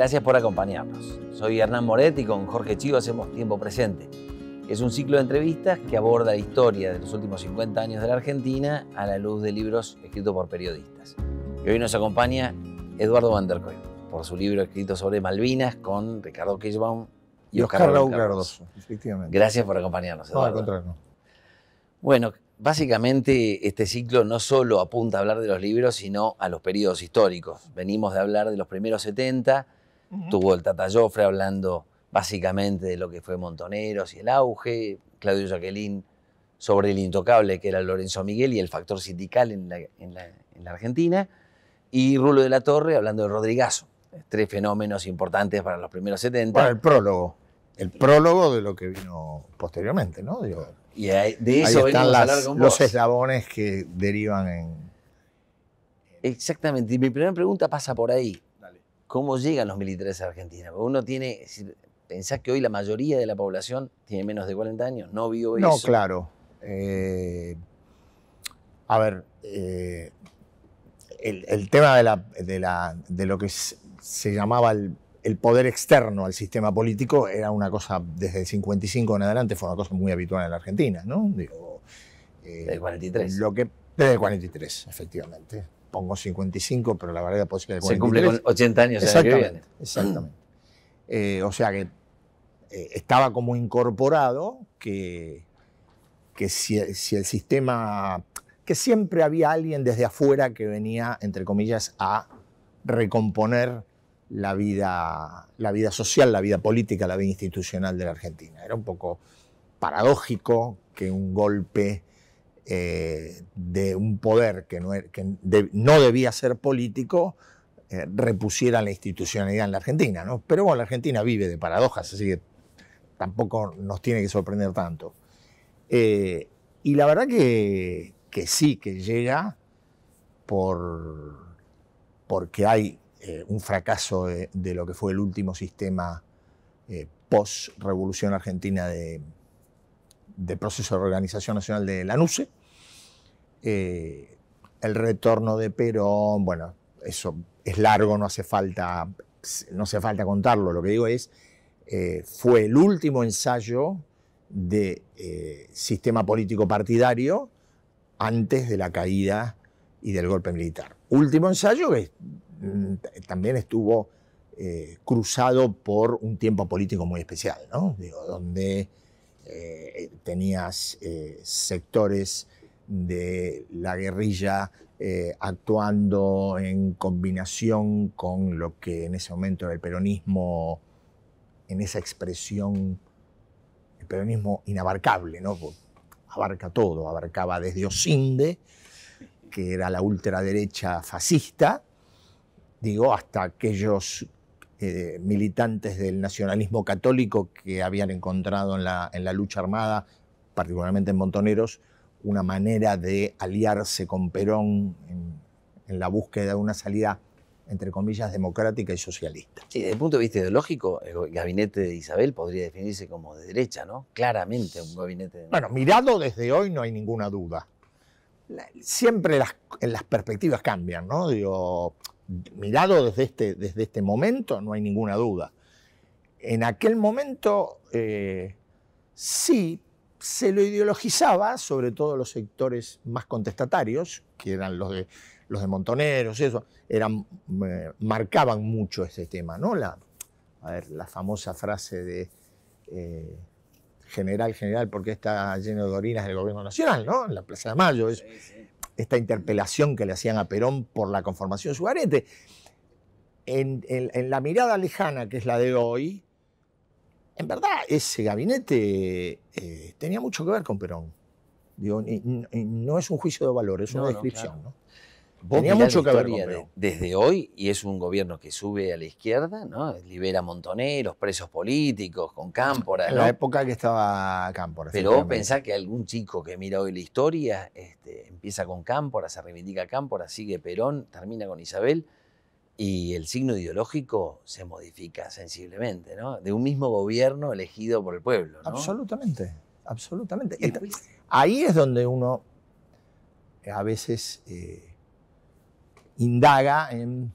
Gracias por acompañarnos. Soy Hernán Moret y con Jorge Chivo hacemos Tiempo Presente. Es un ciclo de entrevistas que aborda la historia de los últimos 50 años de la Argentina a la luz de libros escritos por periodistas. Y hoy nos acompaña Eduardo Van der por su libro escrito sobre Malvinas con Ricardo Kirchbaum y, Oscar, Raúl Cardoso, efectivamente. Gracias por acompañarnos, Eduardo. No, Bueno, básicamente este ciclo no solo apunta a hablar de los libros, sino a los periodos históricos. Venimos de hablar de los primeros 70, tuvo el Tata Joffre hablando básicamente de lo que fue Montoneros y el auge, Claudio Jaquelín sobre el intocable que era Lorenzo Miguel y el factor sindical en la, Argentina, y Rulo de la Torre hablando de Rodrigazo, tres fenómenos importantes para los primeros 70. Bueno, el prólogo, el prólogo de lo que vino posteriormente, ¿no? y ahí, de eso están los eslabones que derivan en... Exactamente, y mi primera pregunta pasa por ahí cómo llegan los militares a Argentina. Uno tiene, pensás que hoy la mayoría de la población tiene menos de 40 años, no vio eso. No, claro. Eh, a ver, eh, el, tema de, la, de, lo que se llamaba el, poder externo al sistema político era una cosa, desde el 55 en adelante, fue una cosa muy habitual en la Argentina, ¿no? Digo, eh, desde el 43. Lo que, desde el 43, efectivamente pongo 55, pero la variedad posible es 43. Se cumple con 80 años. Exactamente. exactamente. Eh, o sea que eh, estaba como incorporado que, que si, el sistema, que siempre había alguien desde afuera que venía, entre comillas, a recomponer la vida, la vida social, la vida política, la vida institucional de la Argentina. Era un poco paradójico que un golpe eh, de un poder que e-, no, debía ser político eh, repusiera la institucionalidad en la Argentina. ¿no? Pero bueno, la Argentina vive de paradojas, así que tampoco nos tiene que sorprender tanto. Eh, y la verdad que, sí, que llega por, porque hay eh, un fracaso de, lo que fue el último sistema post-revolución argentina de de proceso de organización nacional de la NUCE, eh, el retorno de Perón, bueno, eso es largo, no hace falta, no hace falta contarlo, lo que digo es, eh, fue el último ensayo de eh, sistema político partidario antes de la caída y del golpe militar. Último ensayo que mm, también estuvo cruzado por un tiempo político muy especial, ¿no? Digo, donde eh, tenías eh, sectores de la guerrilla eh, actuando en combinación con lo que en ese momento era el peronismo, en esa expresión, el peronismo inabarcable, ¿no? abarca todo, abarcaba desde Osinde, que era la ultraderecha fascista, digo, hasta aquellos eh, militantes del nacionalismo católico que habían encontrado en la, lucha armada, particularmente en Montoneros, una manera de aliarse con Perón en, la búsqueda de una salida entre comillas, democrática y socialista. Sí, desde el punto de vista ideológico, el gabinete de Isabel podría definirse como de derecha, ¿no? Claramente un gabinete Bueno, mirado desde hoy no hay ninguna duda. Siempre las, las perspectivas cambian, ¿no? Digo, mirado desde este, desde este momento, no hay ninguna duda. En aquel momento eh, sí se lo ideologizaba, sobre todo los sectores más contestatarios, que eran los de, los de Montoneros, eso, eran, eh, marcaban mucho ese tema, ¿no? La, a ver, la famosa frase de eh, general, general, porque está lleno de orinas del gobierno nacional, ¿no? En la Plaza de Mayo. eso esta interpelación que le hacían a Perón por la conformación de su garete, En, la mirada lejana que es la de hoy, en verdad ese gabinete eh, tenía mucho que ver con Perón. no es un juicio de valor, es una descripción. Tenía mucho que ver desde hoy y es un gobierno que sube a la izquierda, ¿no? Libera Montoneros, presos políticos, con Cámpora. En la época que estaba Cámpora. Pero vos pensás que algún chico que mira hoy la historia este, empieza con Cámpora, se reivindica Cámpora, sigue Perón, termina con Isabel y el signo ideológico se modifica sensiblemente, ¿no? De un mismo gobierno elegido por el pueblo, Absolutamente, absolutamente. Pues ahí es donde uno a veces. Eh, indaga en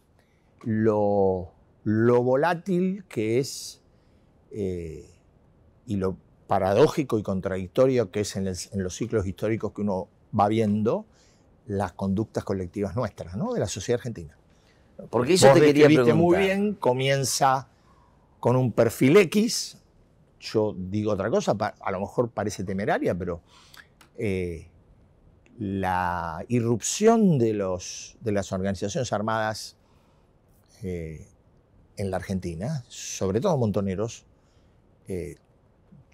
lo, volátil que es eh, y lo paradójico y contradictorio que es en, los ciclos históricos que uno va viendo las conductas colectivas nuestras, ¿no? de la sociedad argentina. Porque eso te quería preguntar. muy bien, comienza con un perfil X, yo digo otra cosa, a lo mejor parece temeraria, pero eh, la irrupción de, los, de las organizaciones armadas eh, en la Argentina, sobre todo montoneros, eh,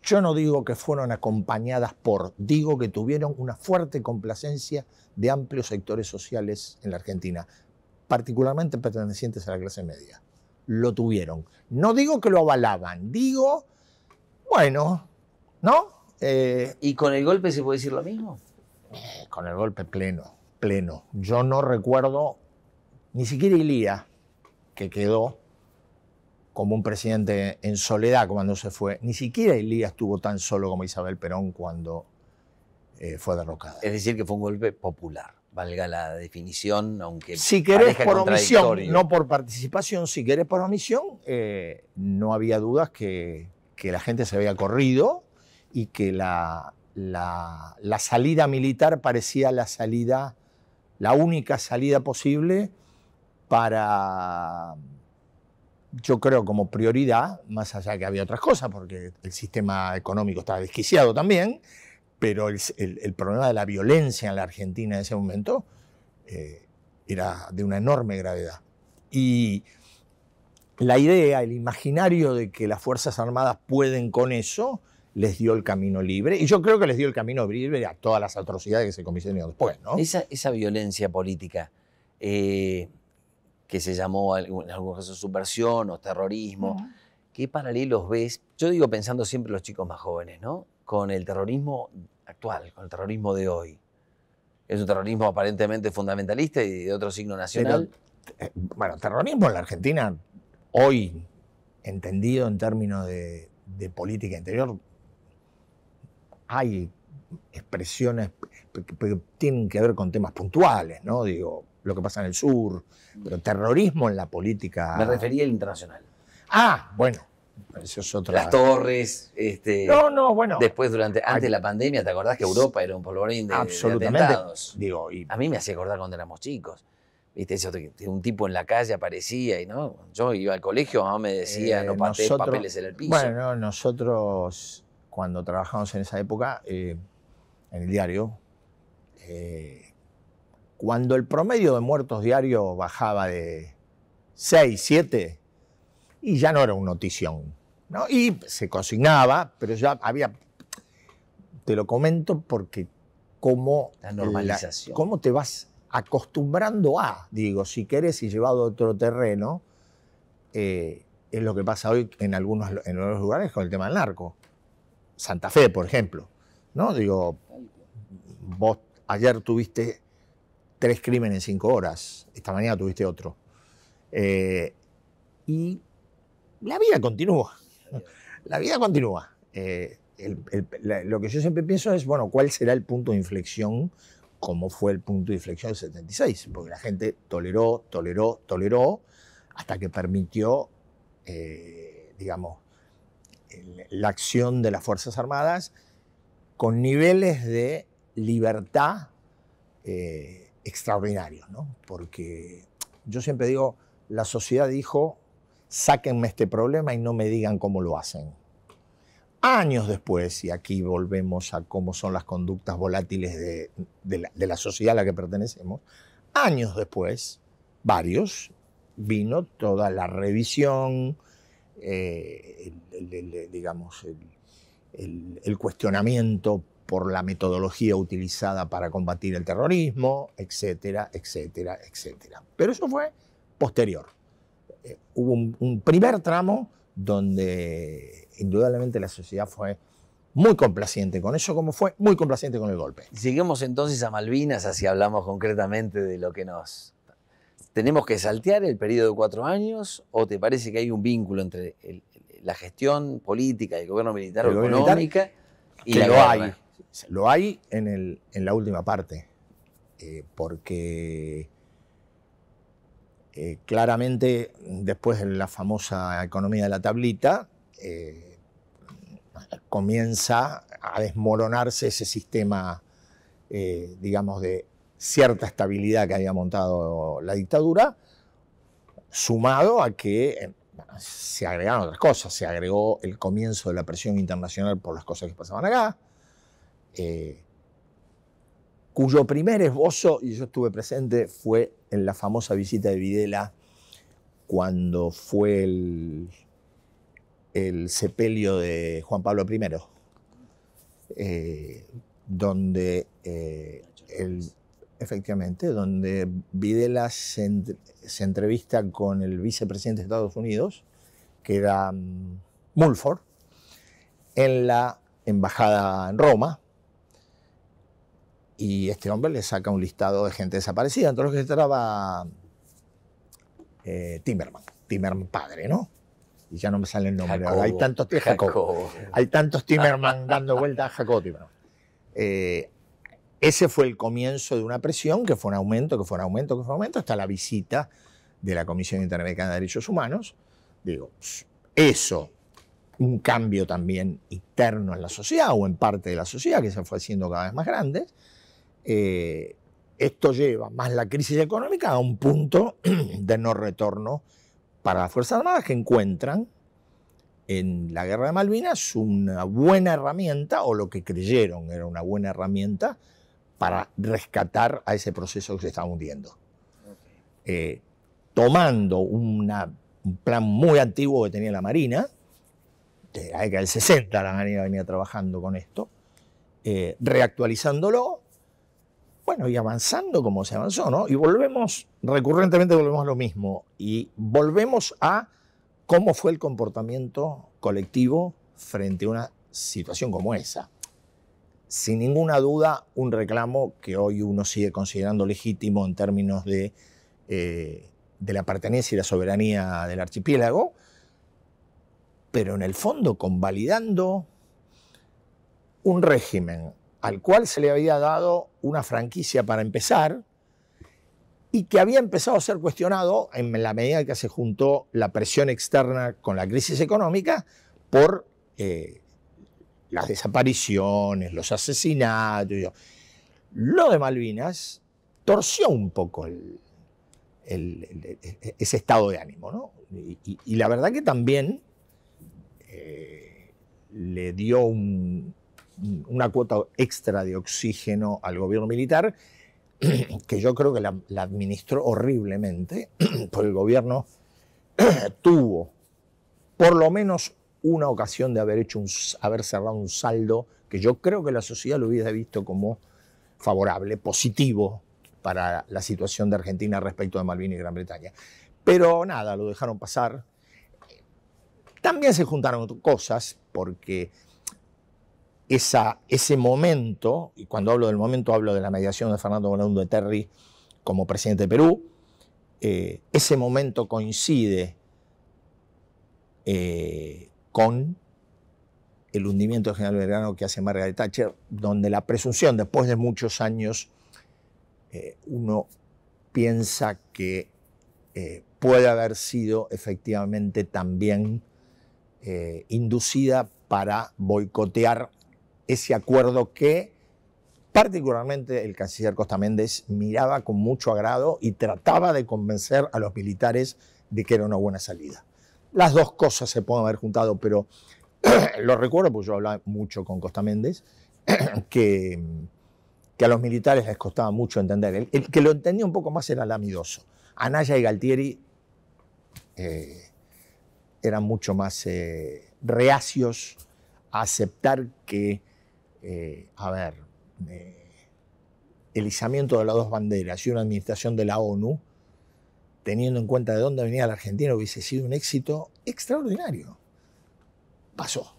yo no digo que fueron acompañadas por, digo que tuvieron una fuerte complacencia de amplios sectores sociales en la Argentina, particularmente pertenecientes a la clase media. Lo tuvieron. No digo que lo avalaban, digo, bueno, ¿no? Eh, ¿Y con el golpe se puede decir lo mismo? con el golpe pleno, pleno. Yo no recuerdo ni siquiera Ilía, que quedó como un presidente en soledad cuando se fue, ni siquiera Ilía estuvo tan solo como Isabel Perón cuando eh, fue derrocada. Es decir, que fue un golpe popular, valga la definición, aunque... Si querés por omisión, no por participación, si querés por omisión, eh, no había dudas que, que la gente se había corrido y que la la, salida militar parecía la salida, la única salida posible para, yo creo como prioridad, más allá que había otras cosas, porque el sistema económico estaba desquiciado también, pero el, problema de la violencia en la Argentina en ese momento eh, era de una enorme gravedad. Y la idea, el imaginario de que las Fuerzas Armadas pueden con eso, les dio el camino libre. Y yo creo que les dio el camino libre a todas las atrocidades que se comisionaron después, ¿no? Esa, esa violencia política eh, que se llamó en algunos casos subversión o terrorismo, ¿qué paralelos ves? Yo digo pensando siempre los chicos más jóvenes, ¿no? Con el terrorismo actual, con el terrorismo de hoy. Es un terrorismo aparentemente fundamentalista y de otro signo nacional. Eh, bueno, terrorismo en la Argentina, hoy, entendido en términos de política interior, hay expresiones que tienen que ver con temas puntuales, ¿no? Digo, lo que pasa en el sur, pero terrorismo en la política. Me refería al internacional. Ah, bueno. Las torres, este. No, no, bueno. Después, durante, antes de la pandemia, ¿te acordás que Europa era un polvorín de, absolutamente, Digo, a mí me hacía acordar cuando éramos chicos. Viste, un tipo en la calle aparecía y no. Yo iba al colegio, mamá me decía, eh, no patees papeles en el piso. Bueno, nosotros cuando trabajamos en esa época eh, en el diario, eh, cuando el promedio de muertos diarios bajaba de 6, 7, y ya no era un notición. ¿no? Y se cocinaba, pero ya había, te lo comento porque cómo... La normalización. cómo te vas acostumbrando a, digo, si querés y llevado a otro terreno, eh, es lo que pasa hoy en algunos, en algunos lugares con el tema del narco. Santa Fe, por ejemplo. ¿no? Digo, vos ayer tuviste tres crímenes en cinco horas, esta mañana tuviste otro. Eh, y la vida continúa. La vida continúa. Eh, lo que yo siempre pienso es, bueno, ¿cuál será el punto de inflexión? como fue el punto de inflexión del 76, porque la gente toleró, toleró, toleró, hasta que permitió, eh, digamos, la acción de las Fuerzas Armadas con niveles de libertad eh, extraordinarios, ¿no? Porque yo siempre digo, la sociedad dijo, sáquenme este problema y no me digan cómo lo hacen. Años después, y aquí volvemos a cómo son las conductas volátiles de la sociedad a la que pertenecemos, años después, varios, vino toda la revisión, eh, eh, el, el, cuestionamiento por la metodología utilizada para combatir el terrorismo, etcétera, etcétera, etcétera. Pero eso fue posterior. Eh, hubo un, primer tramo donde indudablemente la sociedad fue muy complaciente con eso, como fue muy complaciente con el golpe. Lleguemos entonces a Malvinas, así hablamos concretamente de lo que nos ¿Tenemos que saltear el periodo de cuatro años o te parece que hay un vínculo entre la gestión política del gobierno militar o económica y lo hay Lo hay en, la última parte, eh, porque eh, claramente después de la famosa economía de la tablita, eh, comienza a desmoronarse ese sistema, digamos, de cierta estabilidad que había montado la dictadura, sumado a que eh, se agregaron otras cosas, se agregó el comienzo de la presión internacional por las cosas que pasaban acá, eh, cuyo primer esbozo, y yo estuve presente, fue en la famosa visita de Videla cuando fue el, el sepelio de Juan Pablo I, eh, donde el, Efectivamente, donde Videla se, entrevista con el vicepresidente de Estados Unidos, que era mm, Mulford, en la embajada en Roma, y este hombre le saca un listado de gente desaparecida, entre los que estaba eh, Timerman, Timerman padre, ¿no? Y ya no me sale el nombre, hay tantos, hay tantos Timerman dando vueltas a Jacobo Timerman. Eh, ese fue el comienzo de una presión que fue un aumento, que fue un aumento, que fue un aumento, hasta la visita de la Comisión Interamericana de Derechos Humanos. Digo, eso, un cambio también interno en la sociedad o en parte de la sociedad que se fue haciendo cada vez más grande. Eh, esto lleva, más la crisis económica, a un punto de no retorno para las Fuerzas Armadas que encuentran en la guerra de Malvinas una buena herramienta, o lo que creyeron era una buena herramienta, para rescatar a ese proceso que se está hundiendo. Eh, tomando un plan muy antiguo que tenía la Marina, desde la del 60 la Marina venía trabajando con esto, eh, reactualizándolo, bueno, y avanzando como se avanzó, ¿no? Y volvemos, recurrentemente volvemos a lo mismo, y volvemos a cómo fue el comportamiento colectivo frente a una situación como esa sin ninguna duda, un reclamo que hoy uno sigue considerando legítimo en términos de, eh, de la pertenencia y la soberanía del archipiélago, pero en el fondo convalidando un régimen al cual se le había dado una franquicia para empezar y que había empezado a ser cuestionado en la medida que se juntó la presión externa con la crisis económica por eh, las desapariciones, los asesinatos. Lo de Malvinas torció un poco e-, ese estado de ánimo, Y, la verdad que también eh, le dio una cuota extra de oxígeno al gobierno militar, que yo creo que la, la administró horriblemente, porque el gobierno tuvo por lo menos una ocasión de haber, hecho un, haber cerrado un saldo que yo creo que la sociedad lo hubiera visto como favorable, positivo para la situación de Argentina respecto de Malvinas y Gran Bretaña. Pero nada, lo dejaron pasar. También se juntaron cosas porque esa, ese momento, y cuando hablo del momento hablo de la mediación de Fernando Bolondo de Terry como presidente de Perú, eh, ese momento coincide eh, con el hundimiento del general Belgrano que hace Margaret Thatcher, donde la presunción, después de muchos años, eh, uno piensa que eh, puede haber sido efectivamente también eh, inducida para boicotear ese acuerdo que particularmente el canciller Costa Méndez miraba con mucho agrado y trataba de convencer a los militares de que era una buena salida las dos cosas se pueden haber juntado, pero lo recuerdo, porque yo hablaba mucho con Costa Méndez, que, a los militares les costaba mucho entender. El, que lo entendía un poco más era Lamidoso. Anaya y Galtieri eh, eran mucho más eh, reacios a aceptar que, eh, a ver, el izamiento de las dos banderas y una administración de la ONU teniendo en cuenta de dónde venía la Argentina... hubiese sido un éxito extraordinario. Pasó.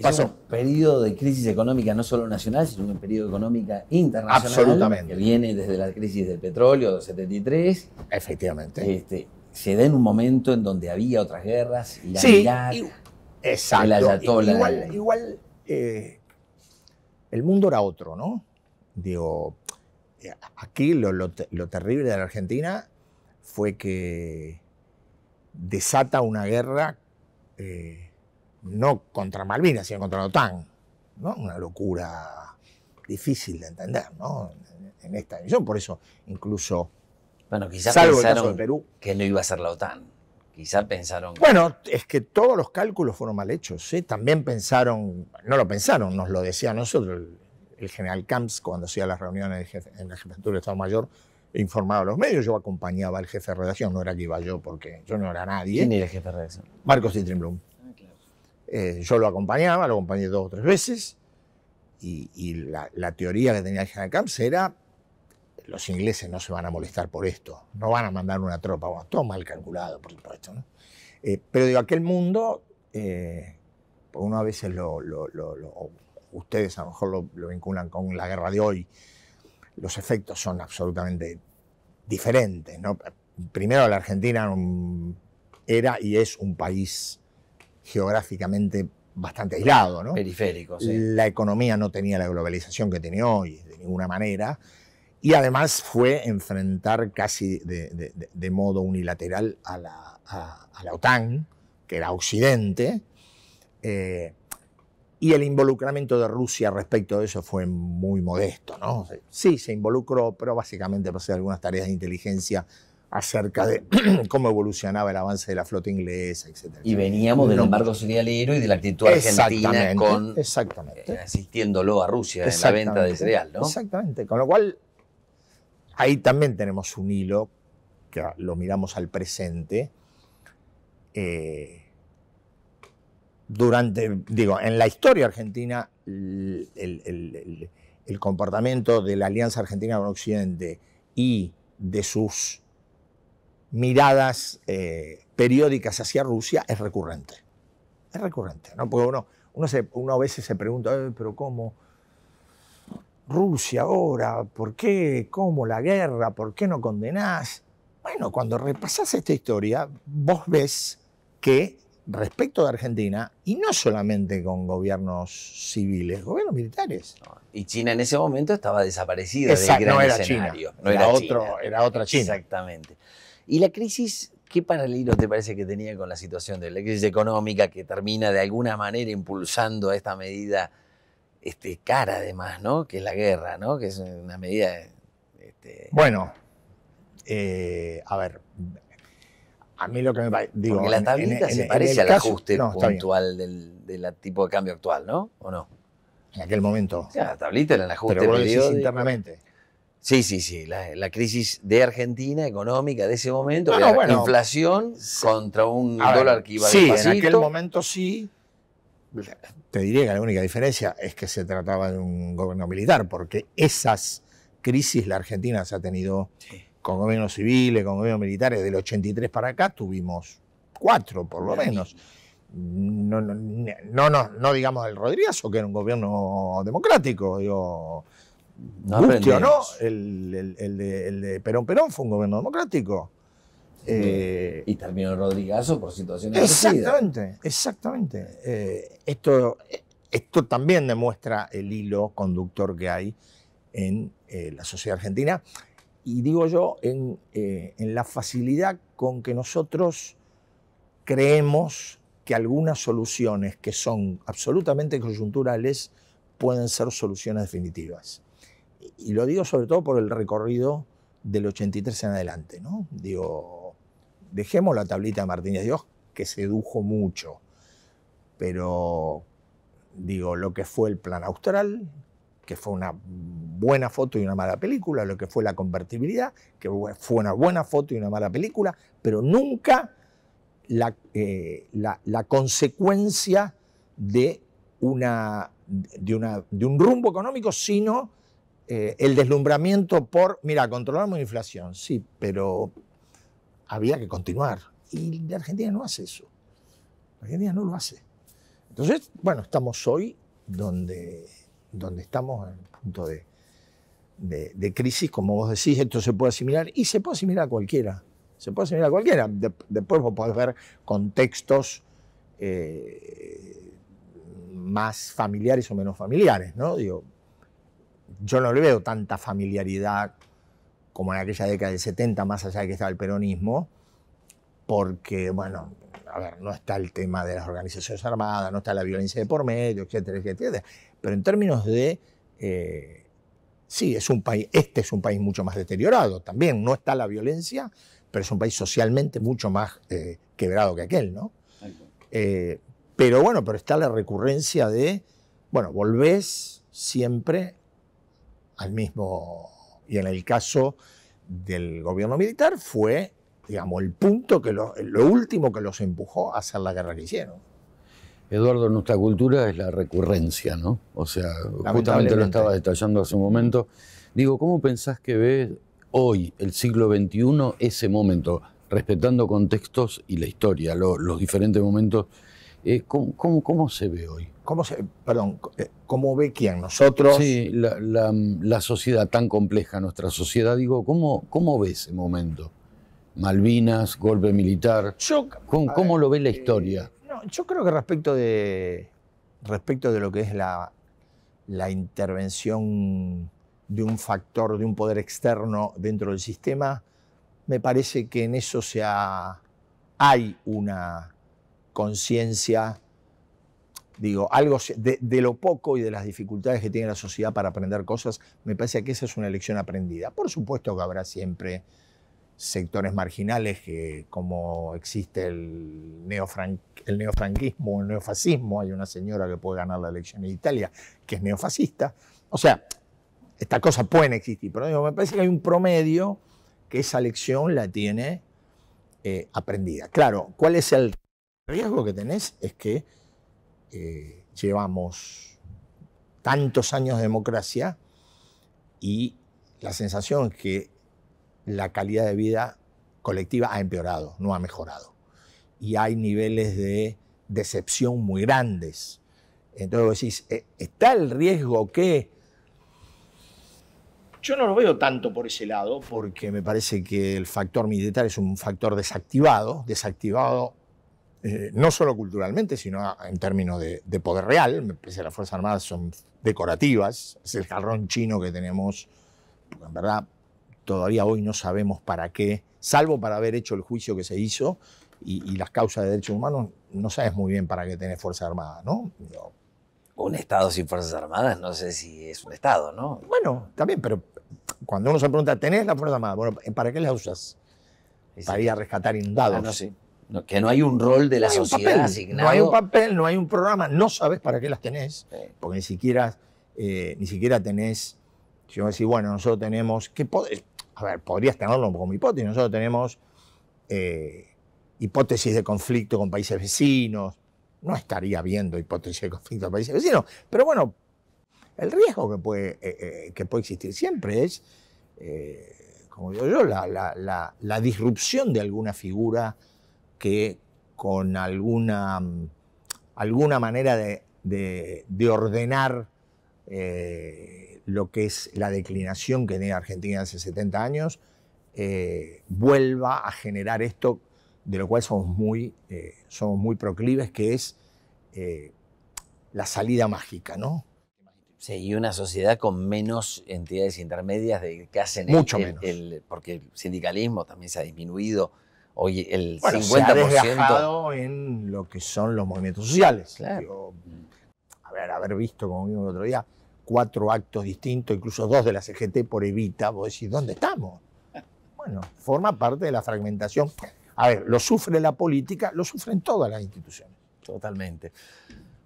Pasó. periodo de crisis económica no solo nacional, sino un periodo económica internacional. Absolutamente. Que viene desde la crisis del petróleo del 73. Efectivamente. Este, se da en un momento en donde había otras guerras, la sí, exacto. Igual, eh, el mundo era otro, ¿no? Digo, eh, aquí lo terrible de la Argentina fue que desata una guerra eh, no contra Malvinas, sino contra la OTAN. ¿no? Una locura difícil de entender ¿no? en esta división, Por eso, incluso, bueno, quizás salvo pensaron de Perú, que no iba a ser la OTAN. Quizás pensaron. Bueno, es que todos los cálculos fueron mal hechos. ¿eh? También pensaron, no lo pensaron, nos lo decía nosotros el, general Camps cuando hacía las reuniones en la jefatura de Estado Mayor informaba a los medios, yo acompañaba al jefe de redacción, no era que iba yo porque yo no era nadie. ¿Quién era el jefe de redacción? Marcos Titrenblum. Ah, eh, yo lo acompañaba, lo acompañé dos o tres veces y, la, teoría que tenía el General Camps era los ingleses no se van a molestar por esto, no van a mandar una tropa, todo mal calculado, por supuesto. ¿no? Eh, pero digo, aquel mundo, eh, uno a veces lo, ustedes a lo mejor lo, vinculan con la guerra de hoy, los efectos son absolutamente diferentes. ¿no? Primero, la Argentina era y es un país geográficamente bastante aislado. ¿no? Periférico, La economía no tenía la globalización que tiene hoy, de ninguna manera. Y además fue enfrentar casi de, modo unilateral a la, OTAN, que era Occidente. Eh, y el involucramiento de Rusia respecto de eso fue muy modesto, ¿no? Sí, se involucró, pero básicamente para hacer algunas tareas de inteligencia acerca de cómo evolucionaba el avance de la flota inglesa, etc. Y veníamos del embargo cerealero y de la actitud argentina con exactamente. Eh, asistiéndolo a Rusia en la venta de cereal, ¿no? Exactamente, con lo cual ahí también tenemos un hilo que lo miramos al presente. Eh, durante, digo, en la historia argentina, el, comportamiento de la Alianza Argentina con Occidente y de sus miradas eh, periódicas hacia Rusia es recurrente. Es recurrente, ¿no? Porque uno, uno, a veces se pregunta, eh, pero ¿cómo? Rusia ahora, ¿por qué? ¿Cómo la guerra? ¿Por qué no condenás? Bueno, cuando repasás esta historia, vos ves que respecto de Argentina, y no solamente con gobiernos civiles, gobiernos militares. y China en ese momento estaba desaparecida del gran no era escenario. China, no era, era otra China. Exactamente. Y la crisis, ¿qué paralelo te parece que tenía con la situación de la crisis económica que termina de alguna manera impulsando a esta medida este, cara además, ¿no? Que es la guerra, ¿no? Que es una medida... Este, bueno, eh, a ver, a mí lo que me parece. Porque la tablita se parece al ajuste puntual del, tipo de cambio actual, ¿no? ¿O no? En aquel momento. la tablita era el ajuste Pero vos decís internamente. Sí, sí, sí. La, crisis de Argentina económica de ese momento, la inflación contra un dólar que iba Sí, en aquel momento sí. Te diría que la única diferencia es que se trataba de un gobierno militar, porque esas crisis la Argentina se ha tenido con gobiernos civiles, con gobiernos militares, del 83 para acá tuvimos cuatro por lo menos. No, no, no, digamos el Rodríguez, que era un gobierno democrático, digo, no el, de, Perón Perón fue un gobierno democrático. Eh, y terminó Rodrigazo por situaciones Exactamente, exactamente. Eh, esto, esto también demuestra el hilo conductor que hay en eh, la sociedad argentina y digo yo, eh, en, la facilidad con que nosotros creemos que algunas soluciones que son absolutamente coyunturales pueden ser soluciones definitivas. Y lo digo sobre todo por el recorrido del 83 en adelante. ¿no? Digo, dejemos la tablita de Martínez Dios, que sedujo mucho, pero digo, lo que fue el plan austral, que fue una buena foto y una mala película, lo que fue la convertibilidad, que fue una buena foto y una mala película, pero nunca la, eh, la, consecuencia de, una, de, una, de, un rumbo económico, sino eh, el deslumbramiento por, mira, controlamos la inflación, sí, pero había que continuar. Y la Argentina no hace eso. La Argentina no lo hace. Entonces, bueno, estamos hoy donde donde estamos en el punto de, crisis, como vos decís, esto se puede asimilar y se puede asimilar a cualquiera. Se puede asimilar a cualquiera. después vos podés ver contextos eh, más familiares o menos familiares, ¿no? Digo, yo no le veo tanta familiaridad como en aquella década del 70, más allá de que estaba el peronismo, porque, bueno, a ver, no está el tema de las organizaciones armadas, no está la violencia de por medio, etcétera, etcétera pero en términos de... Eh, sí, es un país, este es un país mucho más deteriorado, también no está la violencia, pero es un país socialmente mucho más eh, quebrado que aquel, ¿no? Eh, pero bueno, pero está la recurrencia de, bueno, volvés siempre al mismo, y en el caso del gobierno militar fue, digamos, el punto que lo, lo último que los empujó a hacer la guerra que hicieron. Eduardo, nuestra cultura es la recurrencia, ¿no? O sea, justamente lo estaba detallando hace un momento. Digo, ¿cómo pensás que ve hoy, el siglo XXI, ese momento, respetando contextos y la historia, los diferentes momentos? Eh, ¿cómo, se ve hoy? ¿Cómo se, perdón, eh, ¿cómo ve quién? ¿Nosotros? Sí, la, sociedad tan compleja, nuestra sociedad, digo, ¿cómo, cómo ve ese momento? Malvinas, golpe militar. ¿Cómo, lo ve la eh, historia? yo creo que respecto de, respecto de lo que es la, intervención de un factor, de un poder externo dentro del sistema, me parece que en eso hay una conciencia, digo, algo de, de, lo poco y de las dificultades que tiene la sociedad para aprender cosas, me parece que esa es una lección aprendida. Por supuesto que habrá siempre sectores marginales que como existe el, el neofranquismo, el neofascismo, hay una señora que puede ganar la elección en Italia que es neofascista. O sea, estas cosas pueden existir, pero me parece que hay un promedio que esa elección la tiene eh, aprendida. Claro, ¿cuál es el riesgo que tenés? Es que eh, llevamos tantos años de democracia y la sensación es que la calidad de vida colectiva ha empeorado, no ha mejorado. Y hay niveles de decepción muy grandes. Entonces decís, eh, ¿está el riesgo que... Yo no lo veo tanto por ese lado. Porque me parece que el factor militar es un factor desactivado, desactivado eh, no solo culturalmente, sino en términos de, de poder real. Me parece que las Fuerzas Armadas son decorativas, es el jarrón chino que tenemos, en verdad todavía hoy no sabemos para qué, salvo para haber hecho el juicio que se hizo y, las causas de derechos humanos, no sabes muy bien para qué tenés Fuerza Armada, ¿no? Un Estado sin Fuerzas Armadas, no sé si es un Estado, ¿no? Bueno, también, pero cuando uno se pregunta, ¿tenés la Fuerza Armada? Bueno, ¿para qué la usas? Para ir a rescatar inundados. Ah, sí. que no hay un rol de la sociedad No hay un papel, no hay un programa, no sabes para qué las tenés, porque ni siquiera, eh, ni siquiera tenés, si yo decir, bueno, nosotros tenemos, ¿qué poder? a ver, podrías tenerlo como hipótesis. Nosotros tenemos eh, hipótesis de conflicto con países vecinos. No estaría viendo hipótesis de conflicto con países vecinos. Pero bueno, el riesgo que puede, eh, eh, que puede existir siempre es, como digo yo, la, disrupción de alguna figura que con alguna, alguna manera de, de, de ordenar lo que es la declinación que tenía Argentina hace 70 años, eh, vuelva a generar esto de lo cual somos muy, eh, muy proclives, que es eh, la salida mágica, ¿no? Sí, y una sociedad con menos entidades intermedias de que hacen Mucho menos. porque el sindicalismo también se ha disminuido. Hoy el 50% se ha desgajado en lo que son los movimientos sociales. a ver, haber visto, como vimos el otro día, cuatro actos distintos, incluso dos de la CGT por Evita, vos decís, ¿dónde estamos? Bueno, forma parte de la fragmentación. A ver, lo sufre la política, lo sufren todas las instituciones. Totalmente.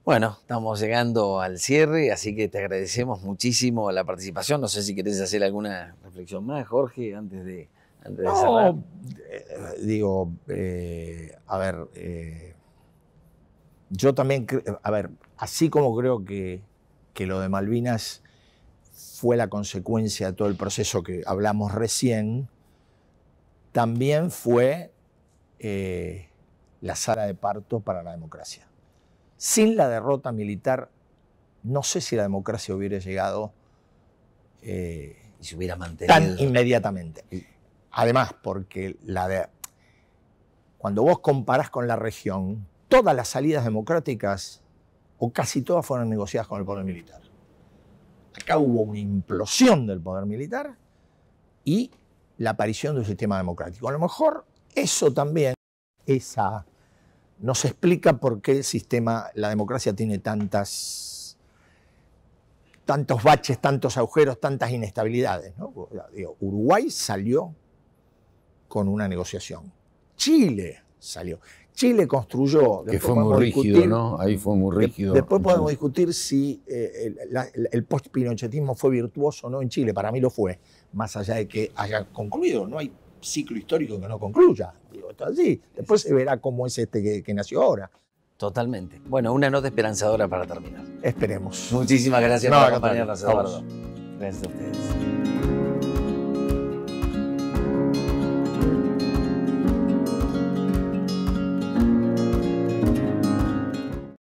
Bueno, estamos llegando al cierre, así que te agradecemos muchísimo la participación. No sé si querés hacer alguna reflexión más, Jorge, antes de, antes no, eh, digo, eh, a ver, eh, yo también, a ver, así como creo que que lo de Malvinas fue la consecuencia de todo el proceso que hablamos recién, también fue eh, la sala de parto para la democracia. Sin la derrota militar, no sé si la democracia hubiera llegado eh, y se hubiera mantenido tan inmediatamente. Además, porque la de, cuando vos comparás con la región, todas las salidas democráticas o casi todas fueron negociadas con el poder militar. Acá hubo una implosión del poder militar y la aparición de un sistema democrático. A lo mejor eso también, esa, nos explica por qué el sistema, la democracia tiene tantas, tantos baches, tantos agujeros, tantas inestabilidades. Uruguay salió con una negociación. Chile salió. Chile construyó. Que fue muy rígido, ¿no? Ahí fue muy rígido. después podemos discutir si eh, el, post-pinochetismo fue virtuoso o no en Chile. Para mí lo fue, más allá de que haya concluido. No hay ciclo histórico que no concluya. Digo, esto así. Después se verá cómo es este que, nació ahora. Totalmente. Bueno, una nota esperanzadora para terminar. Esperemos. Muchísimas gracias por acompañarnos, Eduardo. Gracias a ustedes.